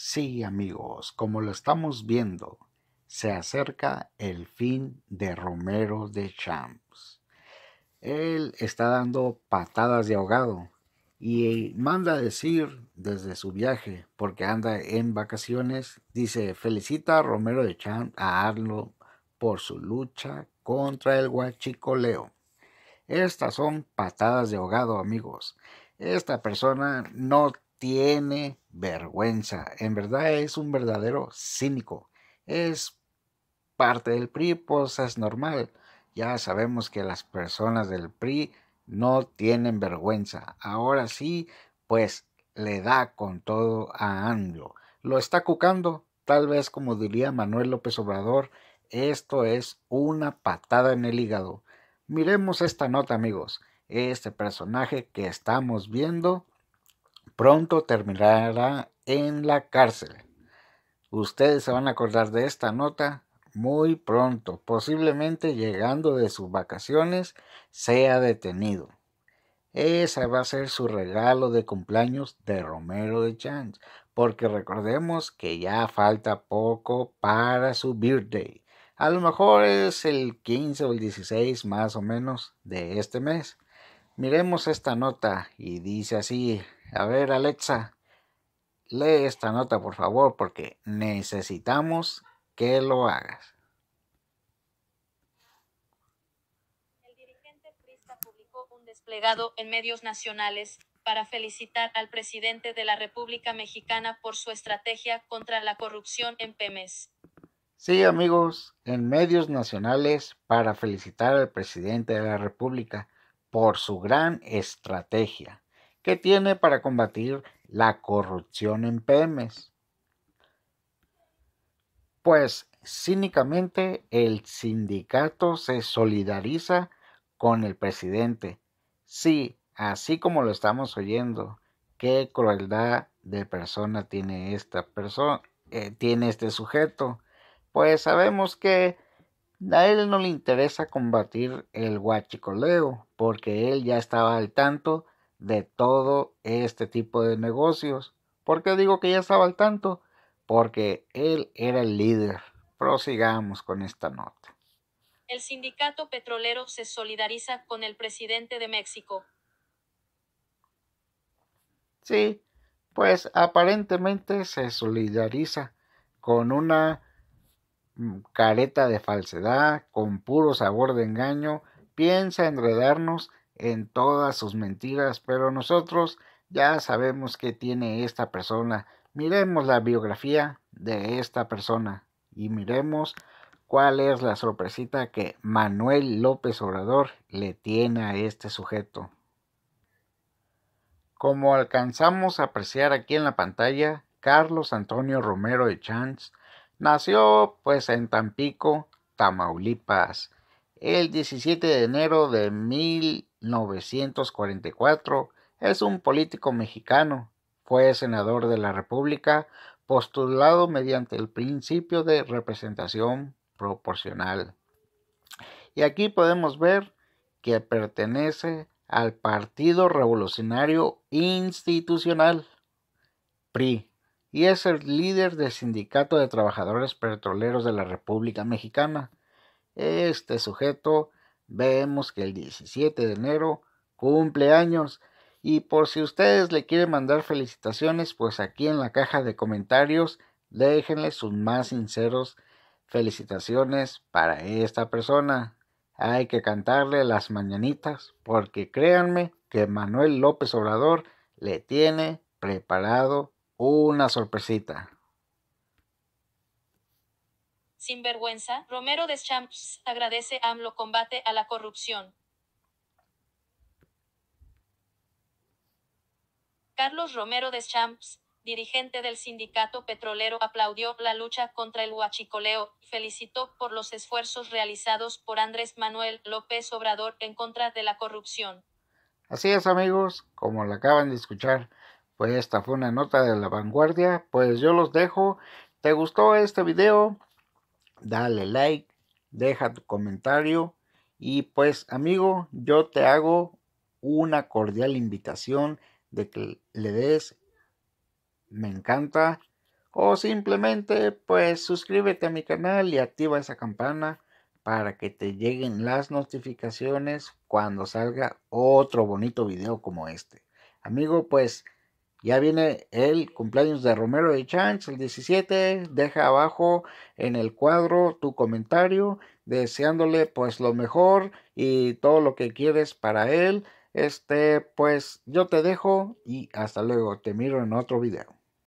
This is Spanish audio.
Sí, amigos, como lo estamos viendo, se acerca el fin de Romero de Champs. Él está dando patadas de ahogado y manda decir desde su viaje, porque anda en vacaciones, dice, felicita a Romero de Champs a Arlo por su lucha contra el Leo. Estas son patadas de ahogado, amigos. Esta persona no tiene vergüenza. En verdad es un verdadero cínico. Es parte del PRI, pues es normal. Ya sabemos que las personas del PRI no tienen vergüenza. Ahora sí, pues le da con todo a Anglo, Lo está cucando, tal vez como diría Manuel López Obrador, esto es una patada en el hígado. Miremos esta nota, amigos. Este personaje que estamos viendo pronto terminará en la cárcel. Ustedes se van a acordar de esta nota muy pronto, posiblemente llegando de sus vacaciones, sea detenido. Ese va a ser su regalo de cumpleaños de Romero de Chance, porque recordemos que ya falta poco para su birthday. A lo mejor es el 15 o el 16 más o menos de este mes. Miremos esta nota y dice así, a ver, Alexa, lee esta nota, por favor, porque necesitamos que lo hagas. El dirigente Prista publicó un desplegado en medios nacionales para felicitar al presidente de la República Mexicana por su estrategia contra la corrupción en PEMES. Sí, amigos, en medios nacionales para felicitar al presidente de la República por su gran estrategia que tiene para combatir la corrupción en PMs. Pues cínicamente el sindicato se solidariza con el presidente. Sí, así como lo estamos oyendo, qué crueldad de persona tiene esta persona, eh, tiene este sujeto. Pues sabemos que a él no le interesa combatir el guachicoleo, porque él ya estaba al tanto de todo este tipo de negocios. ¿Por qué digo que ya estaba al tanto? Porque él era el líder. Prosigamos con esta nota. El sindicato petrolero se solidariza con el presidente de México. Sí, pues aparentemente se solidariza con una mm, careta de falsedad, con puro sabor de engaño, piensa enredarnos en todas sus mentiras, pero nosotros ya sabemos que tiene esta persona. Miremos la biografía de esta persona y miremos cuál es la sorpresita que Manuel López Obrador le tiene a este sujeto. Como alcanzamos a apreciar aquí en la pantalla, Carlos Antonio Romero de Chanz. nació pues en Tampico, Tamaulipas, el 17 de enero de 1910. 1944 es un político mexicano. Fue senador de la República, postulado mediante el principio de representación proporcional. Y aquí podemos ver que pertenece al Partido Revolucionario Institucional, PRI, y es el líder del Sindicato de Trabajadores Petroleros de la República Mexicana. Este sujeto Vemos que el 17 de enero cumple años. Y por si ustedes le quieren mandar felicitaciones, pues aquí en la caja de comentarios déjenle sus más sinceros felicitaciones para esta persona. Hay que cantarle las mañanitas porque créanme que Manuel López Obrador le tiene preparado una sorpresita vergüenza, Romero Deschamps agradece a AMLO combate a la corrupción. Carlos Romero Deschamps, dirigente del sindicato petrolero, aplaudió la lucha contra el huachicoleo y felicitó por los esfuerzos realizados por Andrés Manuel López Obrador en contra de la corrupción. Así es amigos, como lo acaban de escuchar, pues esta fue una nota de la vanguardia, pues yo los dejo. ¿Te gustó este video? dale like, deja tu comentario y pues amigo, yo te hago una cordial invitación de que le des me encanta o simplemente pues suscríbete a mi canal y activa esa campana para que te lleguen las notificaciones cuando salga otro bonito video como este. Amigo, pues ya viene el cumpleaños de Romero y Chance, el 17. Deja abajo en el cuadro tu comentario, deseándole pues lo mejor y todo lo que quieres para él. Este, pues yo te dejo y hasta luego. Te miro en otro video.